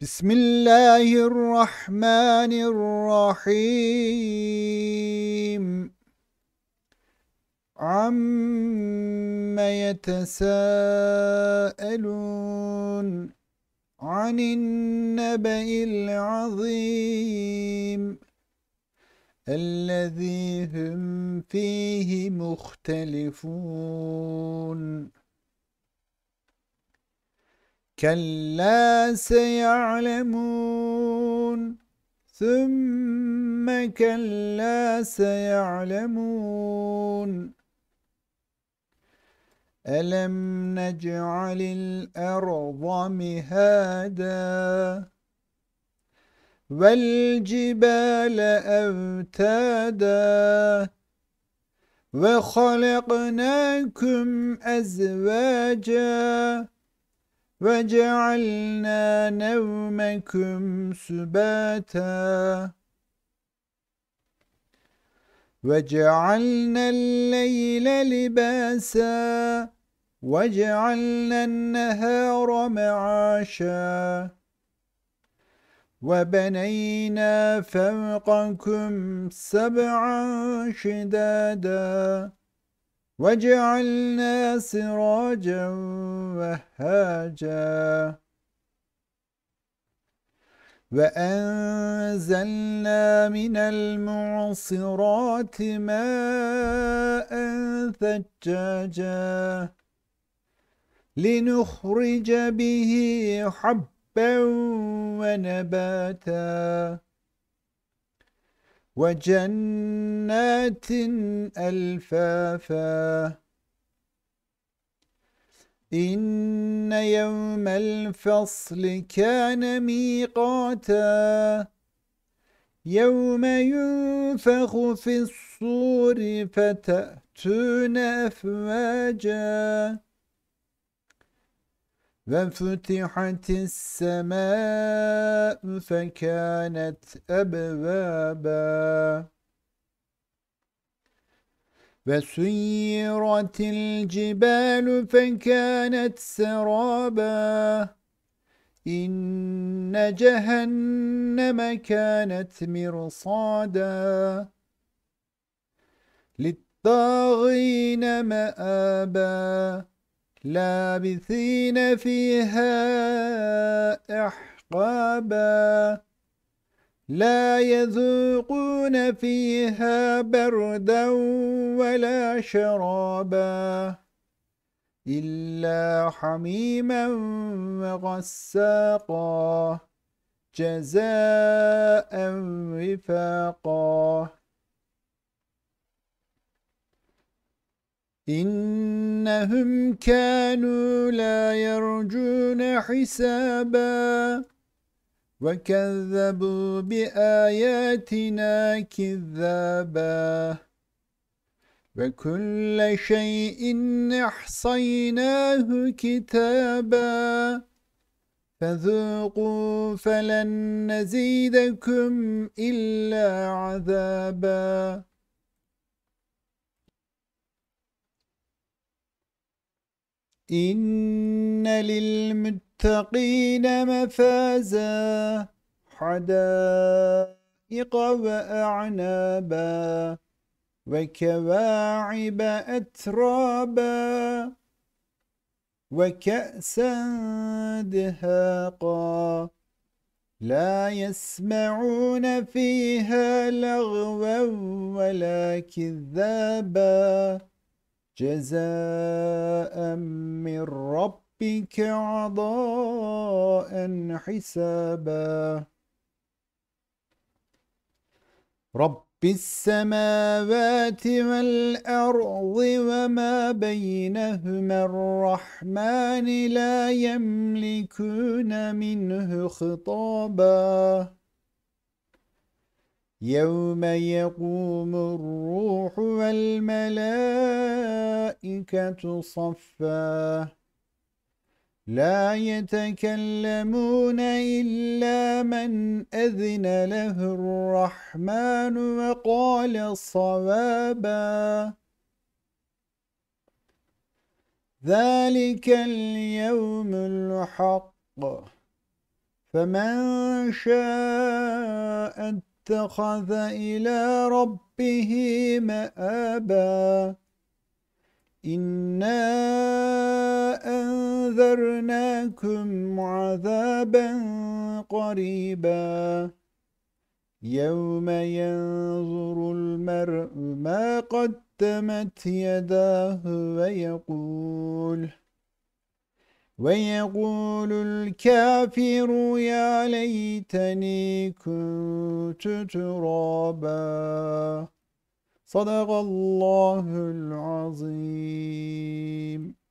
بسم الله الرحمن الرحيم عم يتساءلون عن النبأ العظيم الذي هم فيه مختلفون كلا سيعلمون ثم كلا سيعلمون ألم نجعل الأرض مهادا والجبال أوتادا وخلقناكم أزواجاً وَجَعَلْنَا نَوْمَكُمْ سُبَاتًا وَجَعَلْنَا اللَّيْلَ لِبَاسًا وَجَعَلْنَا النَّهَارَ مَعَاشًا وَبَنَيْنَا فَوْقَكُمْ سَبْعًا شِدَادًا وجعلنا سراجا وهاجا وأنزلنا من المعصرات ماء ثجاجا لنخرج به حبا ونباتا وجنات ألفافا إن يوم الفصل كان ميقاتا يوم ينفخ في الصور فتأتون أفواجا وفتحت السماء فكانت أبوابا وسيرت الجبال فكانت سرابا إن جهنم كانت مرصادا للطاغين مآبا لابثين فيها أحقابا لا يذوقون فيها بردا ولا شرابا إلا حميما وغساقا جزاء وفاقا إنهم كانوا لا يرجون حسابا وكذبوا بآياتنا كذابا وكل شيء أحصيناه كتابا فذوقوا فلن نزيدكم إلا عذابا إن للمتقين مفازا حدائق وأعنابا وكواعب أترابا وكأسا دهاقا لا يسمعون فيها لغوا ولا كذابا جزاء من ربك عطاء حسابا رب السماوات والأرض وما بينهما الرحمن لا يملكون منه خطابا يوم يقوم الروح والملائكة صفا لا يتكلمون إلا من أذن له الرحمن وقال صوابا ذلك اليوم الحق فمن شاء اتخذ إلى ربه مآبا إنا أنذرناكم عذابا قريبا يوم ينظر المرء ما قدمت يداه ويقول ويقول الكافر يا ليتني كنت ترابا صدق الله العظيم